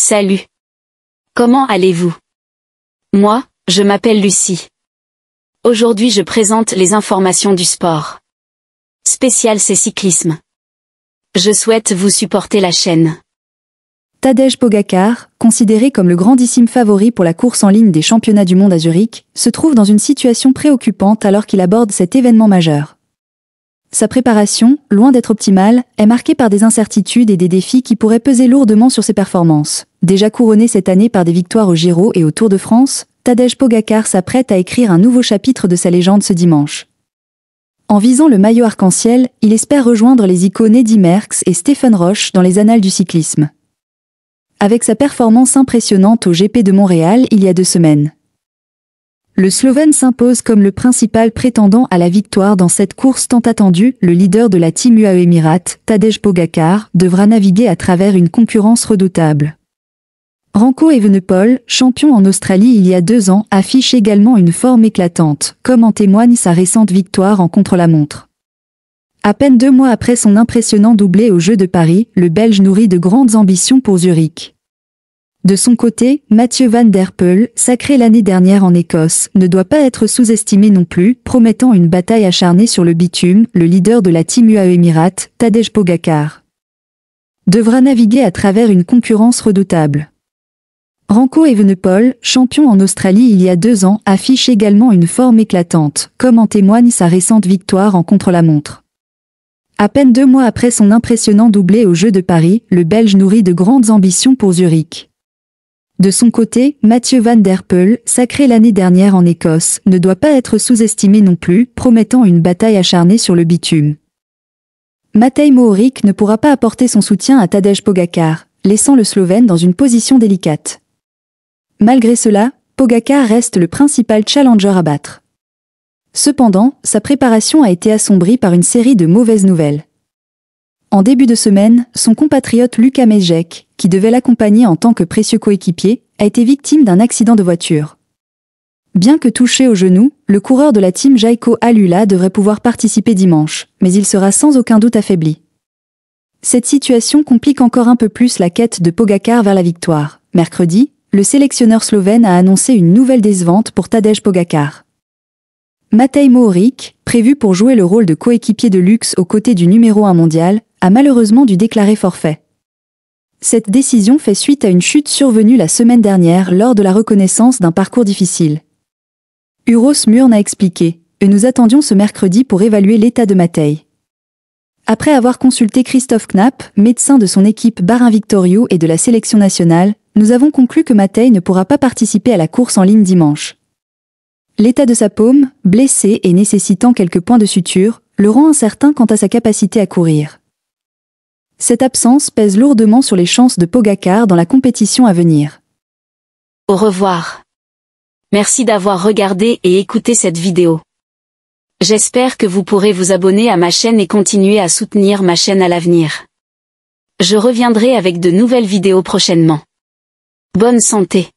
Salut. Comment allez-vous Moi, je m'appelle Lucie. Aujourd'hui je présente les informations du sport. Spécial c'est cyclisme. Je souhaite vous supporter la chaîne. Tadej Pogacar, considéré comme le grandissime favori pour la course en ligne des championnats du monde à Zurich, se trouve dans une situation préoccupante alors qu'il aborde cet événement majeur. Sa préparation, loin d'être optimale, est marquée par des incertitudes et des défis qui pourraient peser lourdement sur ses performances. Déjà couronné cette année par des victoires au Giro et au Tour de France, Tadej Pogacar s'apprête à écrire un nouveau chapitre de sa légende ce dimanche. En visant le maillot arc-en-ciel, il espère rejoindre les icônes Eddy Merckx et Stephen Roche dans les annales du cyclisme. Avec sa performance impressionnante au GP de Montréal il y a deux semaines. Le Slovène s'impose comme le principal prétendant à la victoire dans cette course tant attendue. Le leader de la team UAE Emirates, Tadej Pogacar, devra naviguer à travers une concurrence redoutable. Ranko Evenepoel, champion en Australie il y a deux ans, affiche également une forme éclatante, comme en témoigne sa récente victoire en contre-la-montre. À peine deux mois après son impressionnant doublé au jeu de Paris, le Belge nourrit de grandes ambitions pour Zurich. De son côté, Mathieu Van Der Poel, sacré l'année dernière en Écosse, ne doit pas être sous-estimé non plus, promettant une bataille acharnée sur le bitume, le leader de la Team UAE Emirates, Tadej Pogacar. Devra naviguer à travers une concurrence redoutable. Ranko Evenepoel, champion en Australie il y a deux ans, affiche également une forme éclatante, comme en témoigne sa récente victoire en contre-la-montre. À peine deux mois après son impressionnant doublé aux Jeux de Paris, le Belge nourrit de grandes ambitions pour Zurich. De son côté, Mathieu Van Der Poel, sacré l'année dernière en Écosse, ne doit pas être sous-estimé non plus, promettant une bataille acharnée sur le bitume. Matej Mohoric ne pourra pas apporter son soutien à Tadej Pogacar, laissant le Slovène dans une position délicate. Malgré cela, Pogacar reste le principal challenger à battre. Cependant, sa préparation a été assombrie par une série de mauvaises nouvelles. En début de semaine, son compatriote Luca Mejek, qui devait l'accompagner en tant que précieux coéquipier, a été victime d'un accident de voiture. Bien que touché au genou, le coureur de la team Jaiko Alula devrait pouvoir participer dimanche, mais il sera sans aucun doute affaibli. Cette situation complique encore un peu plus la quête de Pogacar vers la victoire. Mercredi, le sélectionneur slovène a annoncé une nouvelle décevante pour Tadej Pogacar. Matej Mohoric, prévu pour jouer le rôle de coéquipier de luxe aux côtés du numéro 1 mondial, a malheureusement dû déclarer forfait. Cette décision fait suite à une chute survenue la semaine dernière lors de la reconnaissance d'un parcours difficile. Uros Murn a expliqué, et nous attendions ce mercredi pour évaluer l'état de Matej ». Après avoir consulté Christophe Knapp, médecin de son équipe Barin Victorio et de la sélection nationale, nous avons conclu que Matei ne pourra pas participer à la course en ligne dimanche. L'état de sa paume, blessée et nécessitant quelques points de suture, le rend incertain quant à sa capacité à courir. Cette absence pèse lourdement sur les chances de Pogacar dans la compétition à venir. Au revoir. Merci d'avoir regardé et écouté cette vidéo. J'espère que vous pourrez vous abonner à ma chaîne et continuer à soutenir ma chaîne à l'avenir. Je reviendrai avec de nouvelles vidéos prochainement. Bonne santé.